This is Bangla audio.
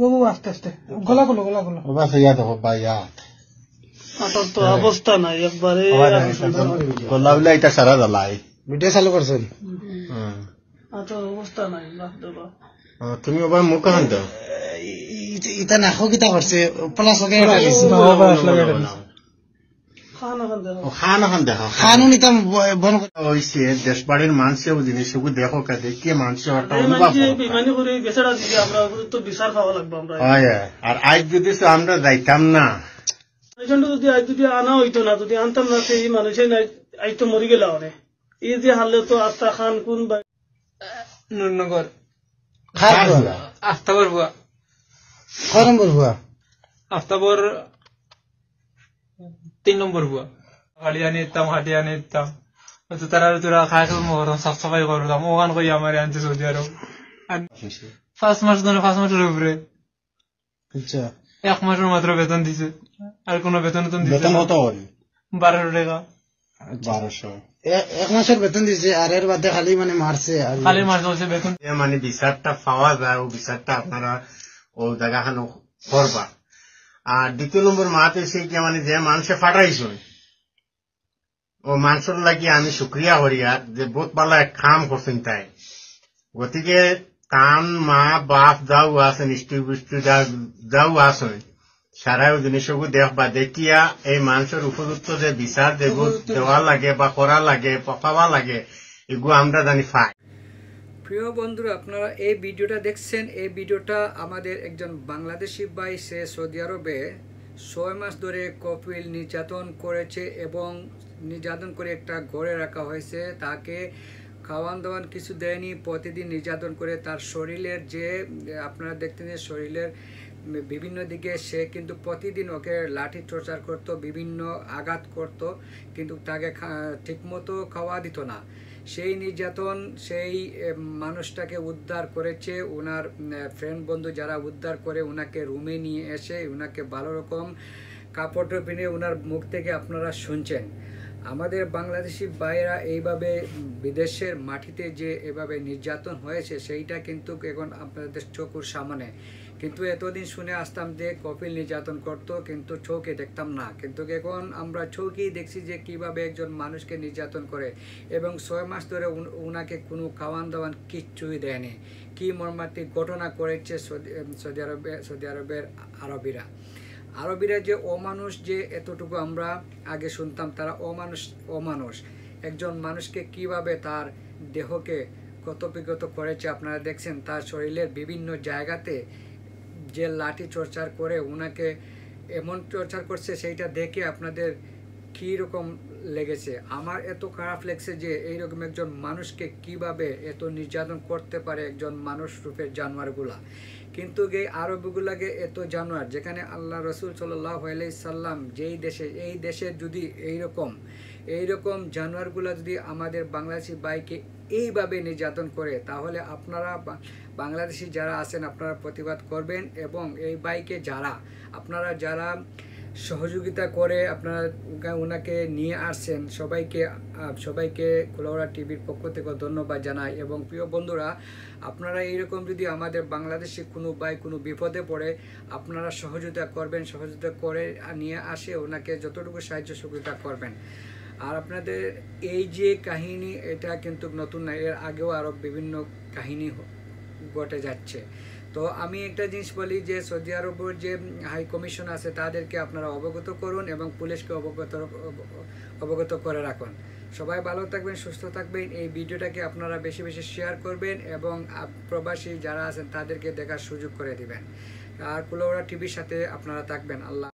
বহু আস্তে আস্তে গলা গলো গলা গলো বাস ইয়াত হব বা ইয়াত এখন তো অবস্থা নাই একবারে গলা বলে এটা সারা দলাই ভিডিও চালু করছেন অবস্থা নাই তুমি অবাই মোক কাহান তো ইটা নাখো কিটা করছে প্লাস লগাই লাগিছে খান দেখো খানও নিতাম বন হয়েছে দেশ বাড়ির মানুষেও জিনিস সেগু দেখো কাদে কে মানুষে একটা অনুভব হয় আর আজ যদি আমরা যাইতাম না যদি আজ যদি আনা হইতো না যদি আনতাম না সেই মানুষের আজ তো মরি গেল অরে এই যে হারলে তো আস্থা খান কোন নুরনগর আস্তাবর বুয়া খরম্বর বুয়া আস্তাবর তিন নম্বর ভুয়া হাড়িয়া নিতাম হাটিয়া নিতাম তো তারা তোরা খায় খেলম করতাম সাফ সাফাই করতাম ওখান করি আমার আনছে সৌদি আরব পাঁচ মাস ধরে মাসের উপরে এক মাসের মাত্র বেতন দিছে আর কোনো বেতন তো দিছে কত বারোশো টাকা আচ্ছা। বারোশো এক মাসের বেতন দিছে আর এর বাদে খালি মানে মারছে খালি মারছে হচ্ছে বেতন মানে বিচারটা পাওয়া যায় ও বিচারটা আপনারা ও জায়গাখানো করবা আর দ্বিতীয় নম্বর মাতে সে কে মানে যে মানুষে ফাটাইছো ও মানুষের লাগি আমি সুক্রিয়া হরিয়া যে বোধ পালা এক খাম করছেন তাই গতিকে তান মা বাপ যাও আছে নিষ্ঠি বৃষ্টি যাও আছেন সারা জিনিসগু বা দেখিয়া এই মানুষের উপযুক্ত যে বিচার দেব দেওয়া লাগে বা করা লাগে পকাবা লাগে এগুলো আমরা জানি ফাই প্রিয় বন্ধুরা আপনারা এই ভিডিওটা দেখছেন এই ভিডিওটা আমাদের একজন বাংলাদেশি ভাই সে সৌদি আরবে ছয় মাস ধরে কপিল নির্যাতন করেছে এবং নির্যাতন করে একটা ঘরে রাখা হয়েছে তাকে খাওয়ান দাওয়ান কিছু দেয়নি প্রতিদিন নির্যাতন করে তার শরীরের যে আপনারা দেখতেন যে শরীরের বিভিন্ন দিকে সে কিন্তু প্রতিদিন ওকে লাঠি টর্চার করত বিভিন্ন আঘাত করত কিন্তু তাকে ঠিকমতো খাওয়া দিত না সেই নির্যাতন সেই মানুষটাকে উদ্ধার করেছে ওনার ফ্রেন্ড বন্ধু যারা উদ্ধার করে ওনাকে রুমে নিয়ে এসে ওনাকে ভালো রকম কাপড় পিনে ওনার মুখ থেকে আপনারা শুনছেন আমাদের বাংলাদেশি ভাইয়েরা এইভাবে বিদেশের মাটিতে যে এভাবে নির্যাতন হয়েছে সেইটা কিন্তু এখন আপনাদের চোখের সামনে কিন্তু এতদিন শুনে আসতাম যে কপিল নির্যাতন করত কিন্তু চৌকে দেখতাম না কিন্তু এখন আমরা চৌকেই দেখছি যে কিভাবে একজন মানুষকে নির্যাতন করে এবং ছয় মাস ধরে ওনাকে কোনো খাওয়ান দাওয়ান কিচ্ছুই দেয়নি কী মর্মার্থিক ঘটনা করেছে সৌদি আরবে সৌদি আরবের আরবিরা আরবিরা যে অমানুষ যে এতটুকু আমরা আগে শুনতাম তারা অমানুষ অমানুষ একজন মানুষকে কিভাবে তার দেহকে গতবিগত করেছে আপনারা দেখছেন তার শরীরের বিভিন্ন জায়গাতে যে লাঠি চর্চার করে ওনাকে এমন চর্চা করছে সেইটা দেখে আপনাদের কি রকম লেগেছে আমার এত খারাপ লেগেছে যে এইরকম একজন মানুষকে কিভাবে এত নির্যাতন করতে পারে একজন মানুষ রূপের জানোয়ারগুলা কিন্তু গে আরবগুলাকে এত জানোয়ার যেখানে আল্লাহ রসুল সাল্লাহ সাল্লাম যেই দেশে এই দেশে যদি এইরকম এইরকম জানোয়ারগুলা যদি আমাদের বাংলাদেশি বাইকে এইভাবে নির্যাতন করে তাহলে আপনারা বাংলাদেশি যারা আছেন আপনারা প্রতিবাদ করবেন এবং এই বাইকে যারা আপনারা যারা সহযোগিতা করে আপনারা ওনাকে নিয়ে আসছেন সবাইকে সবাইকে খোলাওড়া টিভির পক্ষ থেকে ধন্যবাদ জানাই এবং প্রিয় বন্ধুরা আপনারা এইরকম যদি আমাদের বাংলাদেশে কোনো বাই কোনো বিপদে পড়ে আপনারা সহযোগিতা করবেন সহযোগিতা করে নিয়ে আসে ওনাকে যতটুকু সাহায্য সহযোগিতা করবেন আর আপনাদের এই যে কাহিনী এটা কিন্তু নতুন না এর আগেও আরও বিভিন্ন কাহিনী ঘটে যাচ্ছে তো আমি একটা জিনিস বলি যে সৌদি আরবের যে হাই কমিশন আছে তাদেরকে আপনারা অবগত করুন এবং পুলিশকে অবগত অবগত করে রাখুন সবাই ভালো থাকবেন সুস্থ থাকবেন এই ভিডিওটাকে আপনারা বেশি বেশি শেয়ার করবেন এবং প্রবাসী যারা আছেন তাদেরকে দেখার সুযোগ করে দিবেন আর কুলোরা টিভির সাথে আপনারা থাকবেন আল্লাহ